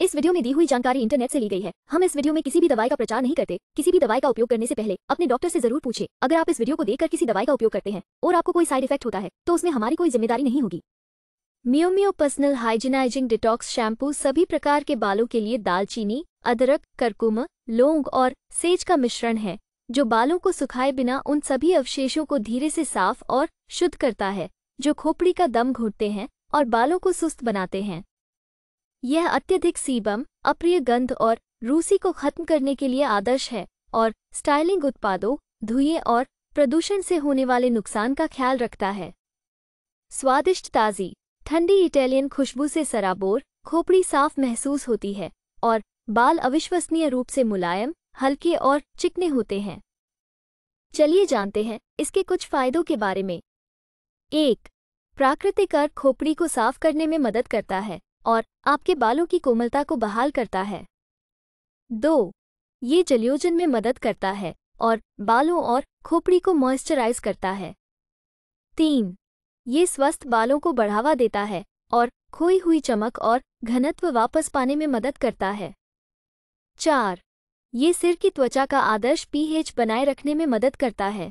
इस वीडियो में दी हुई जानकारी इंटरनेट से ली गई है हम इस वीडियो में किसी भी दवाई का प्रचार नहीं करते किसी भी दवाई का उपयोग करने से पहले अपने डॉक्टर से जरूर पूछे अगर आप इस वीडियो को देखकर किसी दवाई का उपयोग करते हैं और आपको कोई साइड इफेक्ट होता है तो उसमें हमारी कोई जिम्मेदारी नहीं होगी मियोमियो पर्सनल हाइजीनाइजिंग डिटॉक्स शैम्पू सभी प्रकार के बालों के लिए दालचीनी अदरक करकुम लौंग और सेज का मिश्रण है जो बालों को सुखाए बिना उन सभी अवशेषों को धीरे से साफ और शुद्ध करता है जो खोपड़ी का दम घोटते हैं और बालों को सुस्त बनाते हैं यह अत्यधिक सीबम अप्रिय गंध और रूसी को खत्म करने के लिए आदर्श है और स्टाइलिंग उत्पादों धुएं और प्रदूषण से होने वाले नुकसान का ख्याल रखता है स्वादिष्ट ताज़ी ठंडी इटालियन खुशबू से सराबोर खोपड़ी साफ महसूस होती है और बाल अविश्वसनीय रूप से मुलायम हल्के और चिकने होते हैं चलिए जानते हैं इसके कुछ फायदों के बारे में एक प्राकृतिक अर्क खोपड़ी को साफ करने में मदद करता है और आपके बालों की कोमलता को बहाल करता है दो ये जलयोजन में मदद करता है और बालों और खोपड़ी को मॉइस्चराइज करता है तीन ये स्वस्थ बालों को बढ़ावा देता है और खोई हुई चमक और घनत्व वापस पाने में मदद करता है चार ये सिर की त्वचा का आदर्श पीएच बनाए रखने में मदद करता है